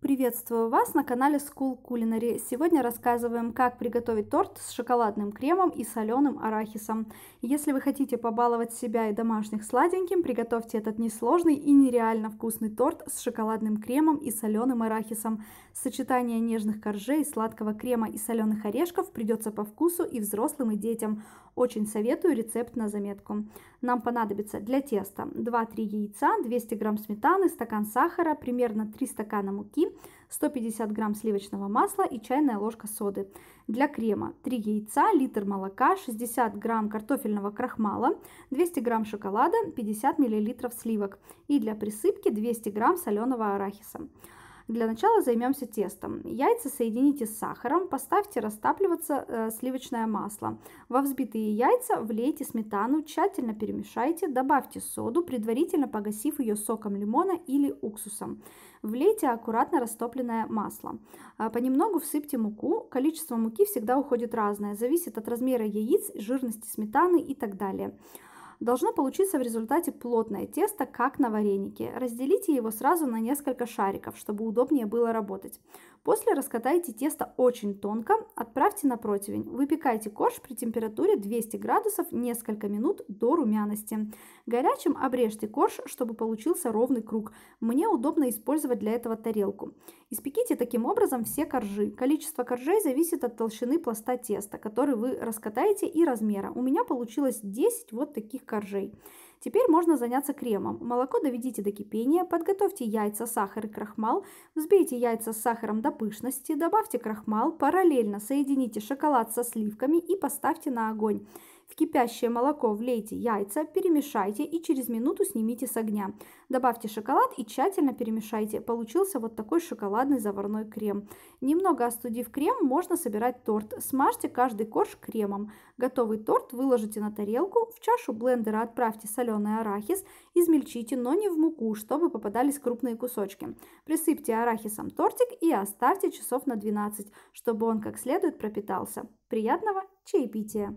Приветствую вас на канале School Culinary. Сегодня рассказываем, как приготовить торт с шоколадным кремом и соленым арахисом. Если вы хотите побаловать себя и домашних сладеньким, приготовьте этот несложный и нереально вкусный торт с шоколадным кремом и соленым арахисом. Сочетание нежных коржей, сладкого крема и соленых орешков придется по вкусу и взрослым, и детям. Очень советую рецепт на заметку. Нам понадобится для теста 2-3 яйца, 200 грамм сметаны, стакан сахара, примерно 3 стакана муки, 150 грамм сливочного масла и чайная ложка соды. Для крема 3 яйца, литр молока, 60 грамм картофельного крахмала, 200 грамм шоколада, 50 миллилитров сливок. И для присыпки 200 грамм соленого арахиса. Для начала займемся тестом. Яйца соедините с сахаром, поставьте растапливаться э, сливочное масло. Во взбитые яйца влейте сметану, тщательно перемешайте, добавьте соду, предварительно погасив ее соком лимона или уксусом. Влейте аккуратно растопленное масло. Э, понемногу всыпьте муку. Количество муки всегда уходит разное, зависит от размера яиц, жирности сметаны и так далее. Должно получиться в результате плотное тесто, как на варенике. Разделите его сразу на несколько шариков, чтобы удобнее было работать. После раскатайте тесто очень тонко, отправьте на противень. Выпекайте корж при температуре 200 градусов несколько минут до румяности. Горячим обрежьте корж, чтобы получился ровный круг. Мне удобно использовать для этого тарелку. Испеките таким образом все коржи. Количество коржей зависит от толщины пласта теста, который вы раскатаете и размера. У меня получилось 10 вот таких коржей. Теперь можно заняться кремом. Молоко доведите до кипения, подготовьте яйца, сахар и крахмал, взбейте яйца с сахаром до пышности, добавьте крахмал, параллельно соедините шоколад со сливками и поставьте на огонь. В кипящее молоко влейте яйца, перемешайте и через минуту снимите с огня. Добавьте шоколад и тщательно перемешайте. Получился вот такой шоколадный заварной крем. Немного остудив крем, можно собирать торт. Смажьте каждый корж кремом. Готовый торт выложите на тарелку, в чашу блендера отправьте соленый арахис, измельчите, но не в муку, чтобы попадались крупные кусочки. Присыпьте арахисом тортик и оставьте часов на 12, чтобы он как следует пропитался. Приятного чаепития!